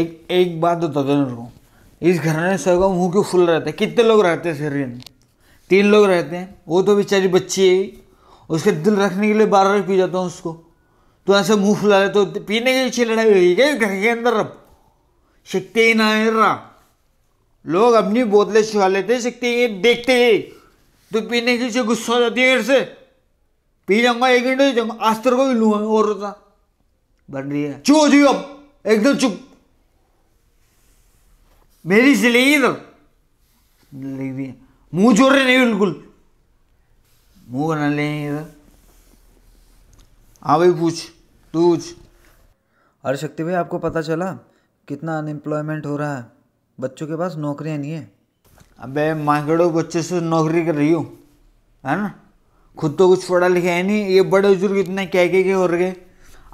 एक एक बात बताता तो हूँ इस घराने का मुँह क्यों फुल रहता है कितने लोग रहते हैं शरीर में तीन लोग रहते हैं वो तो बेचारी बच्ची है उसके दिल रखने के लिए बार बार पी जाता हूँ उसको तो ऐसे मुँह फुला रहे तो पीने की पीछे लड़ाई हुई क्या घर के अंदर अब शक्ति ही ना है रहा लोग अपनी बोतलें छुआ लेते शक्ति ये देखते ही तो पीने के पीछे गुस्सा हो जाती है घर से पी जाऊँगा एक मिनट जाऊँगा आज तेरे को भी लूँगा और होता बन रही है चुप हो जाइए अब एकदम चुप मेरी से ले इधर लिख दिया मुंह रहे नहीं बिल्कुल मुंह ना ले इधर हाँ भाई पूछ तू पूछ अरे शक्ति भाई आपको पता चला कितना अनएम्प्लॉयमेंट हो रहा है बच्चों के पास नौकरियां नहीं है अबे मांगड़ो बच्चे से नौकरी कर रही हूँ है ना खुद तो कुछ पढ़ा लिखा है नहीं ये बड़े बुजुर्ग इतने कह के हो रहे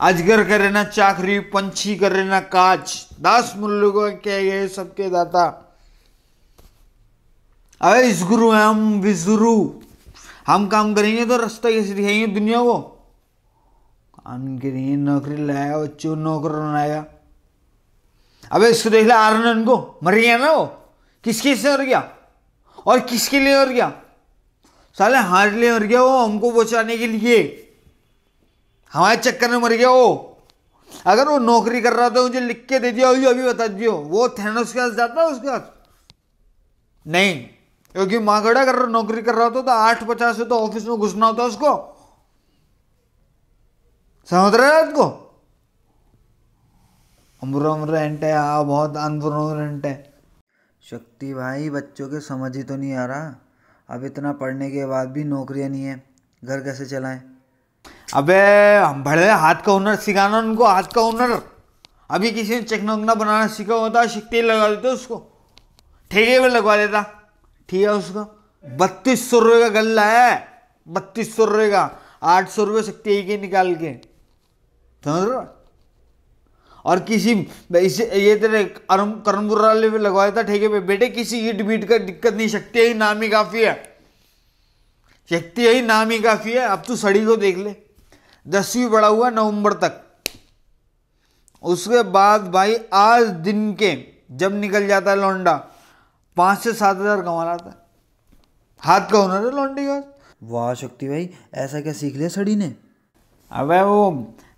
अजगर रहे ना चाकरी पंछी रहे ना काज दास मुल्लों के ये सबके दाता अरे इस गुरु है हम विजुरु हम काम करेंगे तो रास्ता कैसे दिखाएंगे दुनिया को काम करेंगे नौकरी लाया बच्चों नौकर बनाया अबे इसको देख ला आरन को मर गया ना वो किसके से मर गया और किसके लिए मर गया साले हार लिए मर गया वो हमको बचाने के लिए हमारे चक्कर में मर गया वो अगर वो नौकरी कर रहा था मुझे लिख के दे दिया अभी बता दियो वो थे उसके पास जाता उसके पास नहीं क्योंकि मागड़ा कर रहा नौकरी कर रहा होता तो आठ पचास से तो ऑफिस में घुसना होता उसको समझ रहे रात को एंट है आ हाँ, बहुत एंट है शक्ति भाई बच्चों के समझ ही तो नहीं आ रहा अब इतना पढ़ने के बाद भी नौकरियां नहीं है घर कैसे चलाएं अबे बड़े हाथ का हुनर सिखाना उनको हाथ का हुनर अभी किसी ने चकना उकना बनाना सीखा होता शिकते लगा देते उसको ठेके पर लगवा देता ठीक है उसका बत्तीस सौ रुपये का गला है बत्तीस सौ रुपये का आठ सौ रुपये सकते ही के निकाल के समझ रहे और किसी इसे ये तेरे करम करमपुरा पे लगवा देता ठेके पे बेटे किसी ईट बीट का दिक्कत नहीं शक्ति ही नाम ही काफ़ी है शक्ति यही नाम ही काफ़ी है अब तू सड़ी को देख ले दसवीं बड़ा हुआ नवंबर तक उसके बाद भाई आज दिन के जब निकल जाता है लौंडा पाँच से सात हज़ार कमा रहा था हाथ का हुनर है लौंडे का वाह शक्ति भाई ऐसा क्या सीख लिया सड़ी ने अबे वो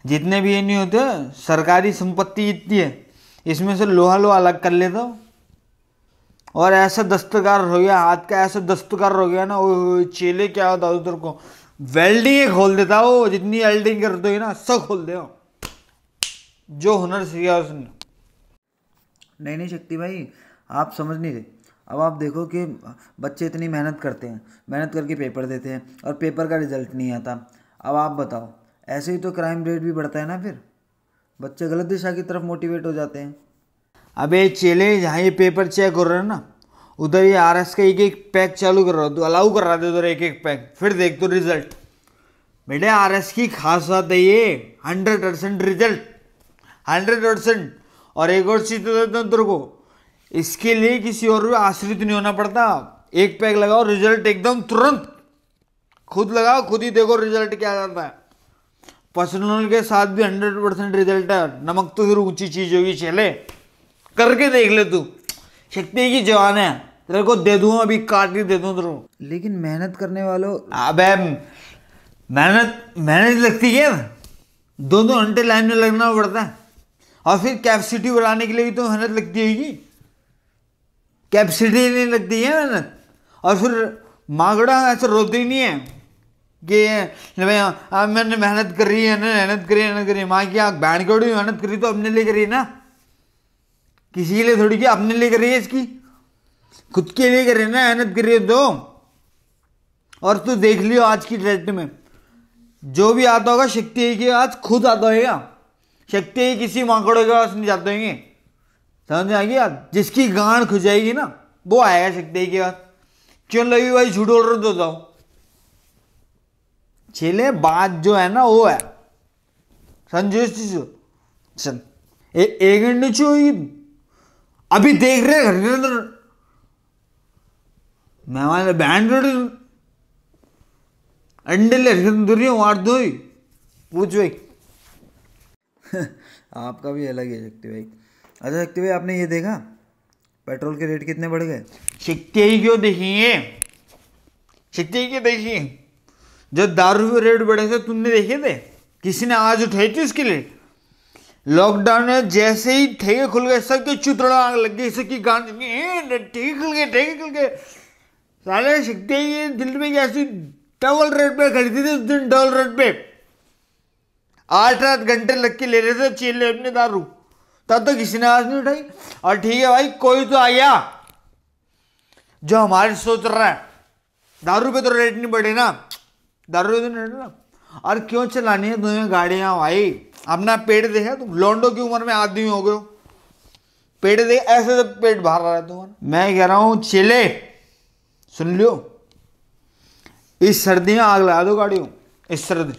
जितने भी ये नहीं होते सरकारी संपत्ति इतनी है इसमें से लोहा लोहा अलग कर लेता और ऐसा दस्तकार हो गया हाथ का ऐसा दस्तकार हो गया ना ओ चेले क्या होता उधर को वेल्डिंग खोल देता हो जितनी वेल्डिंग कर दो ना सब खोल दे जो हुनर सीखा उसने नहीं नहीं शक्ति भाई आप समझ नहीं रहे अब आप देखो कि बच्चे इतनी मेहनत करते हैं मेहनत करके पेपर देते हैं और पेपर का रिजल्ट नहीं आता अब आप बताओ ऐसे ही तो क्राइम रेट भी बढ़ता है ना फिर बच्चे गलत दिशा की तरफ मोटिवेट हो जाते हैं अब ये चेले जहाँ ये पेपर चेक हो रहे हैं ना उधर ये आर एस का एक एक पैक चालू कर रहा तो अलाउ कर रहा था उधर एक एक पैक फिर देख तो रिजल्ट बेटे आर एस की खास बात है ये hundred percent result hundred percent और एक और चीज़ तो देता हूँ तेरे को इसके लिए किसी और भी आश्रित नहीं होना पड़ता एक पैक लगाओ रिजल्ट एकदम तुरंत खुद लगाओ खुद ही देखो रिजल्ट क्या जाता है पर्सनल के साथ भी हंड्रेड परसेंट रिजल्ट है नमक तो फिर ऊंची चीज़ होगी चले करके देख ले तू शक्ति की जवान है तेरे को दे दूँ अभी काट के दे दूँ तेरे को लेकिन मेहनत करने वालों अब मेहनत मेहनत लगती है दो दो घंटे लाइन में लगना पड़ता है और फिर कैपेसिटी बढ़ाने के लिए भी तो मेहनत लगती होगी कैपेसिटी नहीं लगती है मेहनत और फिर मांगड़ा ऐसे रोती ही नहीं है कि भाई हाँ, मैंने मेहनत करी है मेहनत करी मेहनत करी माँ की आँख बैंड करी मेहनत करी तो अपने लिए करी ना किसी के लिए थोड़ी क्या अपने लिए कर रही है इसकी खुद के लिए कर रही है ना मेहनत कर रही है तो और तू तो देख लियो आज की डेट में जो भी आता होगा शक्ति आई के आज खुद आता होगा शक्ति आई किसी माकड़ों के पास नहीं जाते होंगे समझ में आ गया जिसकी गांड खुज जाएगी ना वो आएगा शक्ति आई के बाद क्यों लगी भाई झूठ बोल रहे तो बताओ छेले बात जो है ना वो है समझो इस चीज सन एक इंड चाहिए अभी देख रहे हैं मेहमान बैंड अंडे दुनिया वार दो पूछ भाई आपका भी अलग है शक्ति भाई अच्छा शक्ति भाई आपने ये देखा पेट्रोल के रेट कितने बढ़ गए शक्ति ही क्यों देखिए शक्ति ही क्यों देखिए जब दारू के रेट बढ़े थे तुमने देखे थे किसी ने आज उठाई थी उसके लिए लॉकडाउन में जैसे ही ठेके खुल गए सबके चुतड़ा आग लग गई सबकी गांध ठेके खुल गए ठेके खुल गए सारे सीखते ही दिल में जैसी डबल रेट पे खरीदी थी उस दिन डबल रेट पे आठ रात घंटे लग के ले रहे थे ले अपने दारू तब तो किसी ने आवाज नहीं उठाई और ठीक है भाई कोई तो आया जो हमारे सोच रहा है दारू पे तो रेट नहीं बढ़े ना दारू पे तो नहीं ना और क्यों चलानी है तुम्हें गाड़ियाँ भाई अपना पेट देखा तुम लौंडो की उम्र में आदमी हो गए हो पेट दे ऐसे तो पेट बाहर आ रहा है तुम्हारा मैं कह रहा हूँ चिले सुन लियो इस सर्दी में आग लगा दो गाड़ियों इस सर्दी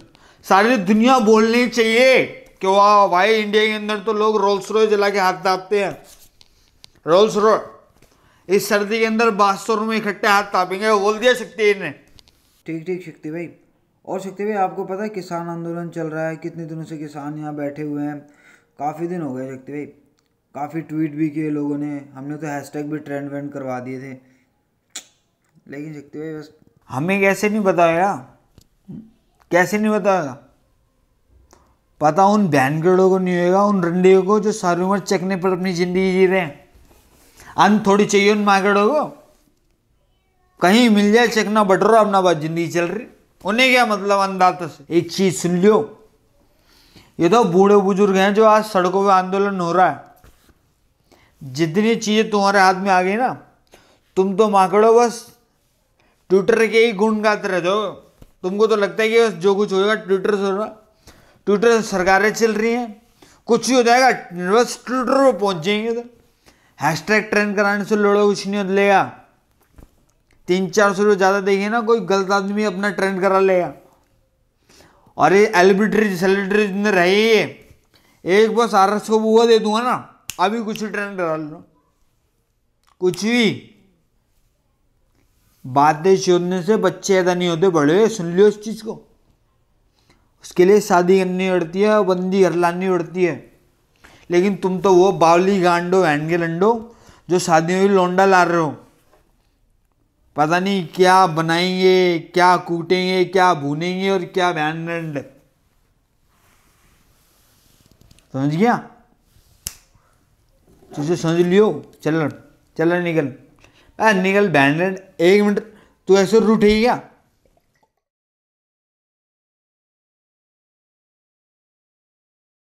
सारी दुनिया बोलनी चाहिए कि वाह भाई इंडिया के अंदर तो लोग रोल्स रॉय जला के हाथ तापते हैं रोल्स रॉय इस सर्दी के अंदर बासौ में इकट्ठे हाथ तापेंगे बोल दिया शक्ति ने ठीक ठीक शक्ति भाई और सकते भाई आपको पता है किसान आंदोलन चल रहा है कितने दिनों से किसान यहाँ बैठे हुए हैं काफ़ी दिन हो गए सकते भाई काफ़ी ट्वीट भी किए लोगों ने हमने तो हैशटैग भी ट्रेंड वेंड करवा दिए थे लेकिन सकते भाई बस हमें कैसे नहीं बताया कैसे नहीं बताया पता उन लोगों को नहीं होगा उन रंडियों को जो सारी उम्र चकने पर अपनी ज़िंदगी जी रहे हैं अंत थोड़ी चाहिए उन मागड़ों को कहीं मिल जाए चकना बटरो अपना बात ज़िंदगी चल रही उन्हें क्या मतलब अंदाज तो से एक चीज सुन लियो ये तो बूढ़े बुजुर्ग हैं जो आज सड़कों पर आंदोलन हो रहा है जितनी चीज़ें तुम्हारे हाथ में आ गई ना तुम तो माकड़ो बस ट्विटर के ही गुण गाते रह हो तुमको तो लगता है कि बस जो कुछ होगा ट्विटर से हो रहा ट्विटर से सरकारें चल रही हैं कुछ ही हो जाएगा बस ट्विटर पर पहुंच जाएंगे तो हैशटैग ट्रेंड कराने से लड़ो कुछ नहीं बदलेगा तीन चार सौ रुपये ज़्यादा देखिए ना कोई गलत आदमी अपना ट्रेंड करा लेगा और ये एलिब्रिटी जितने रहे ये एक बस आर एस को हुआ दे दूंगा ना अभी कुछ ट्रेंड करा लो कुछ भी बातें छोड़ने से बच्चे ऐसा नहीं होते बड़े सुन लियो इस चीज़ को उसके लिए शादी करनी पड़ती है बंदी घर लानी पड़ती है लेकिन तुम तो वो बावली गांडो एंडे लंडो जो शादियों में लौंडा ला रहे हो पता नहीं क्या बनाएंगे क्या कूटेंगे क्या भूनेंगे और क्या बैंड समझ गया तुझे समझ लियो चल चल निकल निकल बैंड एक मिनट तू ऐसे रूठेगी क्या